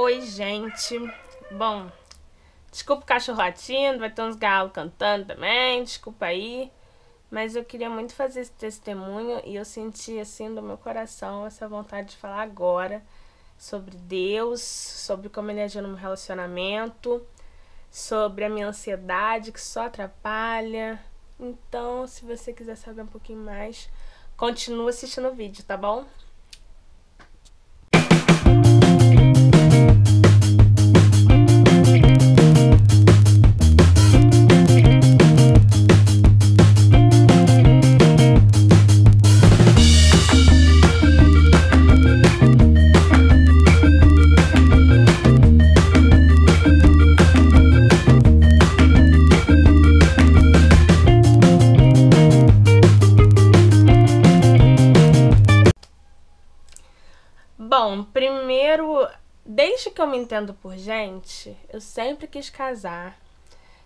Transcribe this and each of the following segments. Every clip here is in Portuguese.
Oi, gente. Bom, desculpa o cachorro latindo, vai ter uns galos cantando também, desculpa aí. Mas eu queria muito fazer esse testemunho e eu senti assim do meu coração essa vontade de falar agora sobre Deus, sobre como ele agiu no meu relacionamento, sobre a minha ansiedade que só atrapalha. Então, se você quiser saber um pouquinho mais, continua assistindo o vídeo, tá bom? Bom, então, primeiro, desde que eu me entendo por gente, eu sempre quis casar.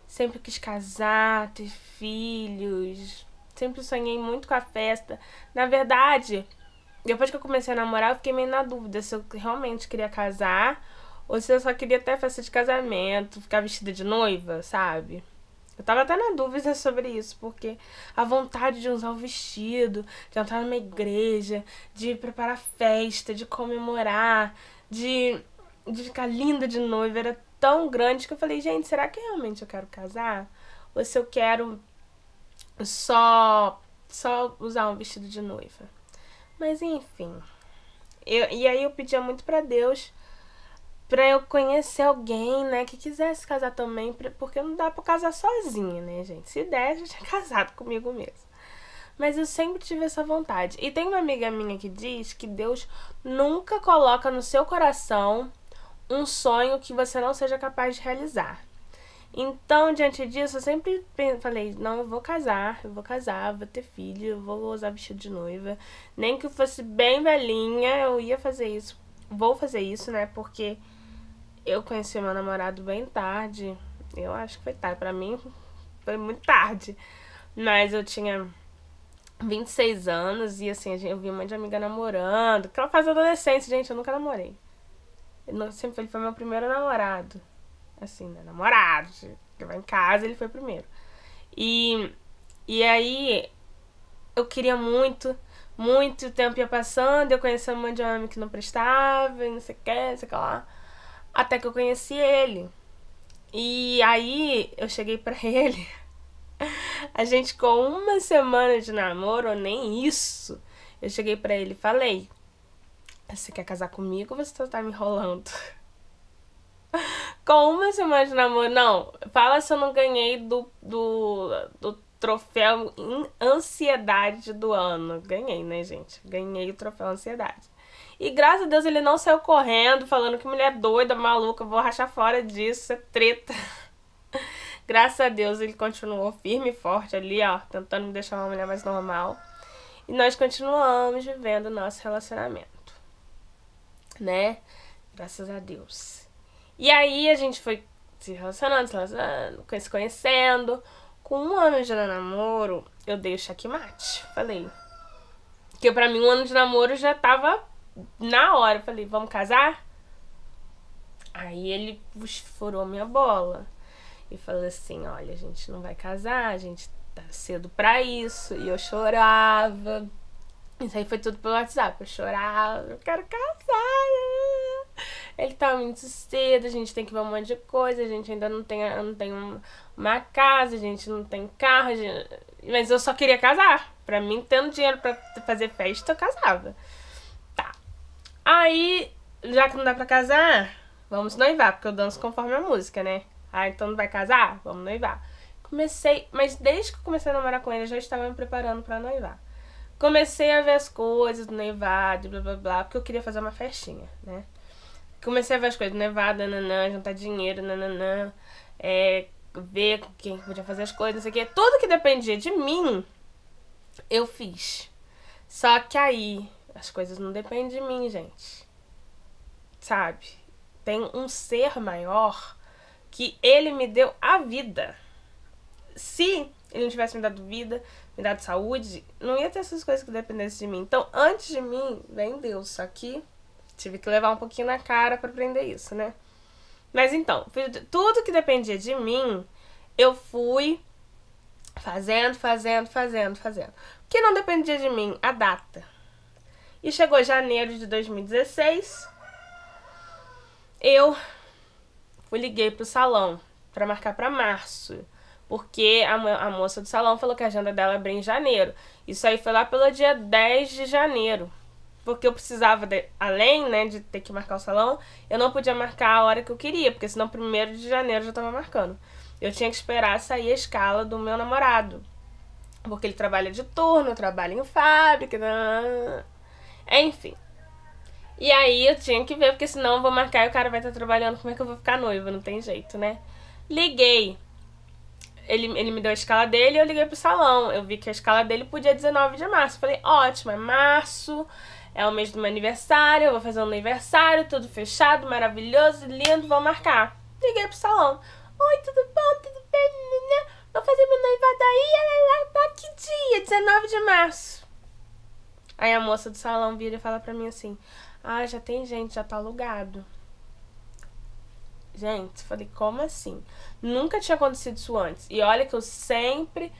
Sempre quis casar, ter filhos. Sempre sonhei muito com a festa. Na verdade, depois que eu comecei a namorar, eu fiquei meio na dúvida se eu realmente queria casar ou se eu só queria ter festa de casamento, ficar vestida de noiva, sabe? Eu tava até na dúvida sobre isso, porque a vontade de usar o vestido, de entrar numa igreja, de preparar festa, de comemorar, de, de ficar linda de noiva era tão grande que eu falei, gente, será que realmente eu quero casar? Ou se eu quero só, só usar um vestido de noiva? Mas enfim. Eu, e aí eu pedia muito para Deus pra eu conhecer alguém, né, que quisesse casar também, porque não dá pra casar sozinha, né, gente? Se der, já tinha casado comigo mesmo. Mas eu sempre tive essa vontade. E tem uma amiga minha que diz que Deus nunca coloca no seu coração um sonho que você não seja capaz de realizar. Então, diante disso, eu sempre falei: não, eu vou casar, eu vou casar, vou ter filho, eu vou usar vestido de noiva. Nem que eu fosse bem velhinha, eu ia fazer isso, vou fazer isso, né? Porque eu conheci meu namorado bem tarde. Eu acho que foi tarde. Pra mim, foi muito tarde. Mas eu tinha 26 anos e assim, eu vi um monte de amiga namorando. Aquela fase adolescente, gente, eu nunca namorei. sempre ele foi meu primeiro namorado. Assim, né? Namorado. Que vai em casa, ele foi primeiro. E, e aí eu queria muito, muito, o tempo ia passando, eu conhecia um monte de homem que não prestava, e não sei o que, não sei o que lá. Até que eu conheci ele. E aí eu cheguei para ele. A gente com uma semana de namoro, nem isso. Eu cheguei para ele e falei: Você quer casar comigo ou você tá me enrolando? com uma semana de namoro, não. Fala se eu não ganhei do, do, do troféu ansiedade do ano. Ganhei, né, gente? Ganhei o troféu ansiedade. E graças a Deus ele não saiu correndo, falando que mulher doida, maluca, vou rachar fora disso, é treta. graças a Deus ele continuou firme e forte ali, ó, tentando me deixar uma mulher mais normal. E nós continuamos vivendo o nosso relacionamento, né? Graças a Deus. E aí a gente foi se relacionando, se relacionando, se conhecendo. Com um ano de namoro, eu dei o checkmate. Falei. Que pra mim, um ano de namoro já tava na hora, eu falei, vamos casar? Aí ele furou minha bola e falou assim: olha, a gente não vai casar, a gente tá cedo pra isso. E eu chorava. Isso aí foi tudo pelo WhatsApp. Eu chorava, eu quero casar. Né? Ele tá muito cedo, a gente tem que ver um monte de coisa, a gente ainda não tem, não tem uma casa, a gente não tem carro. Gente... Mas eu só queria casar. Pra mim, tendo dinheiro pra fazer festa, eu casava. Aí, já que não dá pra casar, vamos noivar, porque eu danço conforme a música, né? Ah, então não vai casar? Vamos noivar. Comecei, mas desde que eu comecei a namorar com ele, eu já estava me preparando para noivar. Comecei a ver as coisas do noivado, blá blá blá, porque eu queria fazer uma festinha, né? Comecei a ver as coisas do noivado, nananã, juntar dinheiro, nananã, é, ver quem podia fazer as coisas, não sei o quê. Tudo que dependia de mim, eu fiz. Só que aí, as coisas não dependem de mim, gente. Sabe? Tem um ser maior que ele me deu a vida. Se ele não tivesse me dado vida, me dado saúde, não ia ter essas coisas que dependessem de mim. Então, antes de mim, vem Deus. Só que tive que levar um pouquinho na cara para aprender isso, né? Mas então, tudo que dependia de mim, eu fui fazendo, fazendo, fazendo, fazendo. O que não dependia de mim? A data. E chegou janeiro de 2016. Eu fui, liguei pro salão para marcar para março. Porque a, a, moça do salão falou que a agenda dela abre em janeiro. Isso aí foi lá pelo dia 10 de janeiro. Porque eu precisava, de, além né, de ter que marcar o salão, eu não podia marcar a hora que eu queria, porque senão primeiro de janeiro eu já tava marcando. Eu tinha que esperar sair a escala do meu namorado. Porque ele trabalha de turno, trabalha em fábrica. Enfim. E aí eu tinha que ver, porque senão eu vou marcar e o cara vai estar trabalhando. Como é que eu vou ficar noiva? Não tem jeito, né? Liguei. Ele, ele me deu a escala dele e eu liguei pro salão. Eu vi que a escala dele podia 19 de março. Falei, ótimo, é março, é o mês do meu aniversário, eu vou fazer um aniversário, tudo fechado, maravilhoso, lindo, vou marcar. Liguei pro salão. Oi, tudo bom? Tudo bem? Vou fazer meu noivado aí? Lá, que dia? 19 de março. Aí a moça do salão vira e fala pra mim assim: Ah, já tem gente, já tá alugado. Gente, falei, como assim? Nunca tinha acontecido isso antes. E olha que eu sempre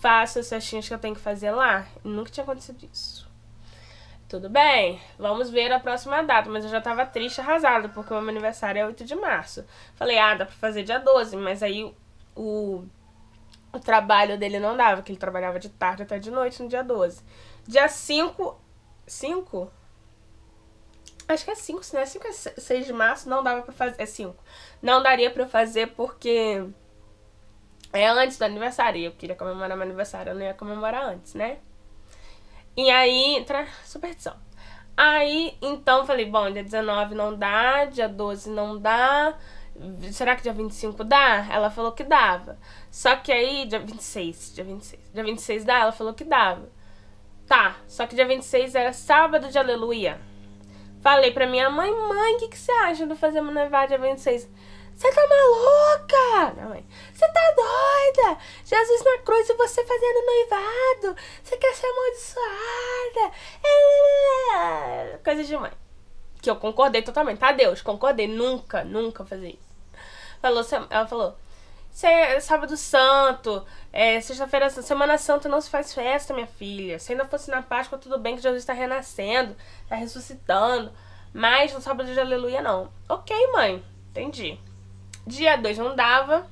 faço as festinhas que eu tenho que fazer lá. Nunca tinha acontecido isso. Tudo bem, vamos ver a próxima data. Mas eu já tava triste, arrasada, porque o meu aniversário é 8 de março. Falei, ah, dá pra fazer dia 12, mas aí o, o trabalho dele não dava, que ele trabalhava de tarde até de noite no dia 12. Dia 5. 5? Acho que é 5, né? 5 é 6 é de março, não dava pra fazer. É 5. Não daria pra eu fazer porque. É antes do aniversário. Eu queria comemorar meu aniversário, eu não ia comemorar antes, né? E aí. Tra... Superstição. Aí, então, falei, bom, dia 19 não dá, dia 12 não dá. Será que dia 25 dá? Ela falou que dava. Só que aí, dia 26, dia 26. Dia 26 dá, ela falou que dava. Tá, só que dia 26 era sábado de aleluia. Falei pra minha mãe, mãe, o que, que você acha de fazer uma nevada dia 26? Você tá maluca? mãe. Você tá doida? Jesus na cruz e você fazendo noivado. Você quer ser amaldiçoada. É... Coisa de mãe. Que eu concordei totalmente. Tá, Deus, concordei. Nunca, nunca fazer isso. Falou, ela falou, é sábado santo, é, sexta-feira, semana santa não se faz festa, minha filha. Se ainda fosse na Páscoa, tudo bem que Jesus está renascendo, está ressuscitando. Mas no sábado de aleluia, não. Ok, mãe. Entendi. Dia 2 não dava.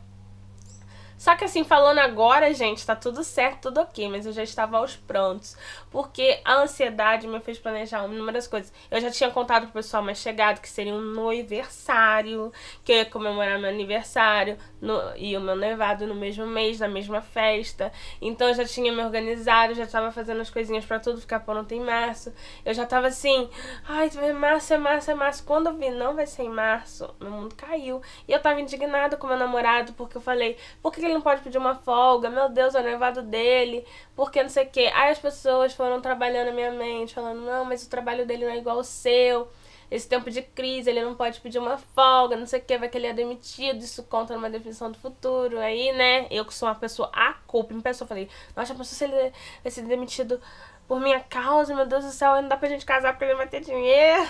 Só que assim, falando agora, gente, tá tudo certo, tudo ok, mas eu já estava aos prantos. Porque a ansiedade me fez planejar inúmeras coisas. Eu já tinha contado pro pessoal mais chegado que seria um aniversário que eu ia comemorar meu aniversário no, e o meu nevado no mesmo mês, na mesma festa. Então eu já tinha me organizado, já estava fazendo as coisinhas para tudo ficar pronto em março. Eu já tava assim, ai, março, é março, é março. Quando eu vi, não vai ser em março, meu mundo caiu. E eu tava indignada com meu namorado, porque eu falei, por que ele ele não pode pedir uma folga, meu Deus, é o noivado dele, porque não sei o quê. Aí as pessoas foram trabalhando a minha mente, falando, não, mas o trabalho dele não é igual ao seu, esse tempo de crise, ele não pode pedir uma folga, não sei o que, vai que ele é demitido, isso conta numa definição do futuro. Aí, né, eu que sou uma pessoa a culpa, me pessoa falei, nossa, pensou se ele vai ser demitido por minha causa, meu Deus do céu, não dá pra gente casar porque ele vai ter dinheiro.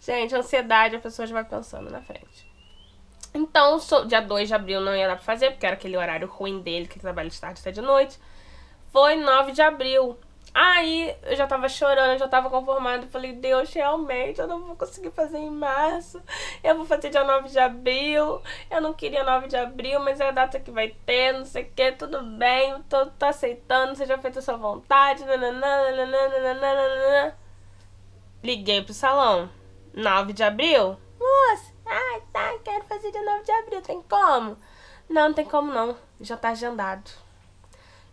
Gente, ansiedade, a pessoa já vai pensando na frente. Então, dia 2 de abril não ia dar pra fazer, porque era aquele horário ruim dele, que trabalha de tarde até de noite. Foi 9 de abril. Aí eu já tava chorando, já tava conformada. Falei, Deus, realmente eu não vou conseguir fazer em março. Eu vou fazer dia 9 de abril. Eu não queria 9 de abril, mas é a data que vai ter, não sei o que, tudo bem, tô, tô aceitando, seja feita a sua vontade. Nananana, nananana. Liguei pro salão. 9 de abril? Nossa! Ai, tá, quero fazer dia 9 de abril, tem como? Não, não tem como não, já tá agendado.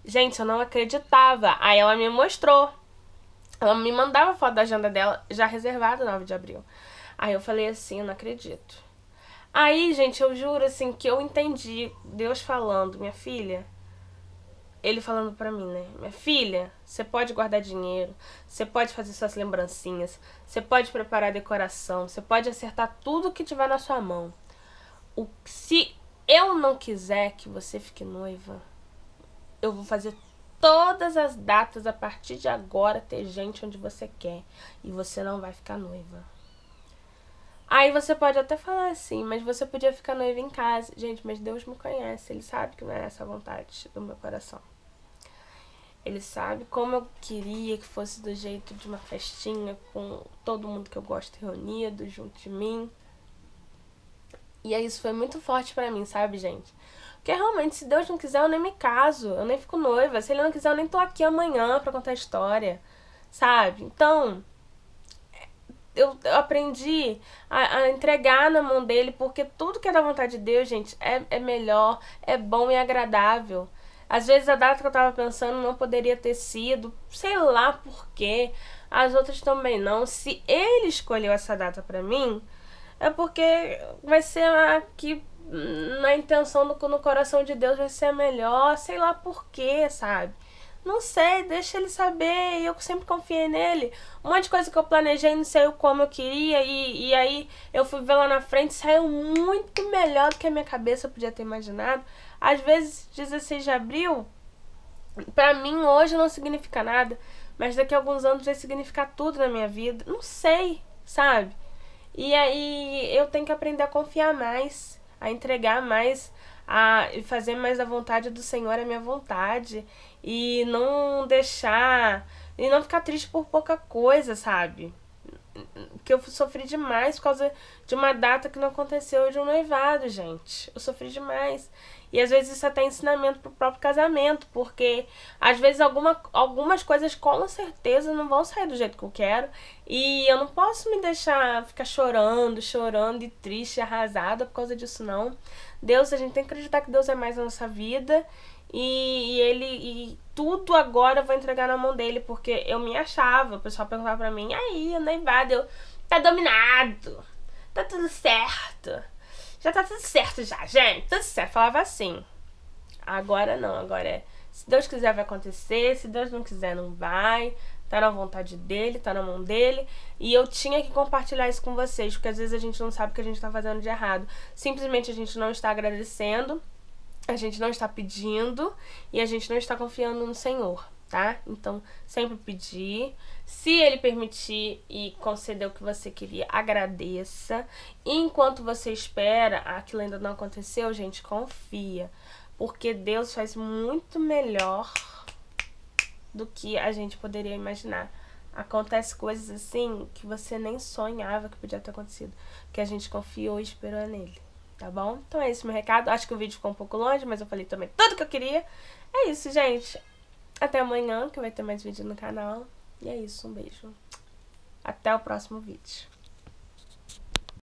Gente, eu não acreditava. Aí ela me mostrou. Ela me mandava foto da agenda dela, já reservada 9 de abril. Aí eu falei assim, eu não acredito. Aí, gente, eu juro assim que eu entendi Deus falando, minha filha, ele falando para mim, né? Minha filha, você pode guardar dinheiro, você pode fazer suas lembrancinhas, você pode preparar a decoração, você pode acertar tudo que tiver na sua mão. O se eu não quiser que você fique noiva, eu vou fazer todas as datas a partir de agora ter gente onde você quer e você não vai ficar noiva. Aí você pode até falar assim, mas você podia ficar noiva em casa. Gente, mas Deus me conhece, ele sabe que não é essa a vontade do meu coração. Ele sabe como eu queria que fosse do jeito de uma festinha com todo mundo que eu gosto reunido junto de mim. E aí isso foi muito forte para mim, sabe, gente? Porque realmente, se Deus não quiser, eu nem me caso, eu nem fico noiva. Se ele não quiser, eu nem tô aqui amanhã para contar a história, sabe? Então, eu, eu aprendi a, a, entregar na mão dele, porque tudo que é da vontade de Deus, gente, é, é melhor, é bom e agradável. Às vezes a data que eu tava pensando não poderia ter sido, sei lá por quê. As outras também não. Se ele escolheu essa data para mim, é porque vai ser a que na intenção do no coração de Deus vai ser a melhor, sei lá por quê, sabe? Não sei, deixa ele saber. eu sempre confiei nele. Um monte de coisa que eu planejei não saiu como eu queria. E, e aí eu fui ver lá na frente, saiu muito melhor do que a minha cabeça podia ter imaginado. Às vezes, 16 de abril, para mim hoje não significa nada, mas daqui a alguns anos vai significar tudo na minha vida. Não sei, sabe? E aí eu tenho que aprender a confiar mais, a entregar mais, a fazer mais a vontade do Senhor a minha vontade e não deixar e não ficar triste por pouca coisa, sabe? Que eu sofri demais por causa de uma data que não aconteceu de um noivado, gente. Eu sofri demais. E às vezes isso até é ensinamento pro próprio casamento, porque às vezes alguma, algumas coisas com certeza não vão sair do jeito que eu quero. E eu não posso me deixar ficar chorando, chorando e triste, arrasada por causa disso, não. Deus, a gente tem que acreditar que Deus é mais a nossa vida. E, e, ele e tudo agora eu vou entregar na mão dele, porque eu me achava, o pessoal perguntava pra mim, aí, noivado, é eu tá dominado, tá tudo certo já tá tudo certo já, gente, tudo certo. Falava assim. Agora não, agora é. Se Deus quiser vai acontecer, se Deus não quiser não vai. Tá na vontade dele, tá na mão dele. E eu tinha que compartilhar isso com vocês, porque às vezes a gente não sabe o que a gente tá fazendo de errado. Simplesmente a gente não está agradecendo, a gente não está pedindo e a gente não está confiando no Senhor tá? Então, sempre pedir. Se ele permitir e conceder o que você queria, agradeça. E enquanto você espera, aquilo ainda não aconteceu, gente, confia. Porque Deus faz muito melhor do que a gente poderia imaginar. Acontece coisas assim que você nem sonhava que podia ter acontecido, que a gente confiou e esperou nele, tá bom? Então é esse meu recado. Acho que o vídeo ficou um pouco longe, mas eu falei também tudo que eu queria. É isso, gente. Até amanhã, que vai ter mais vídeo no canal. E é isso, um beijo. Até o próximo vídeo.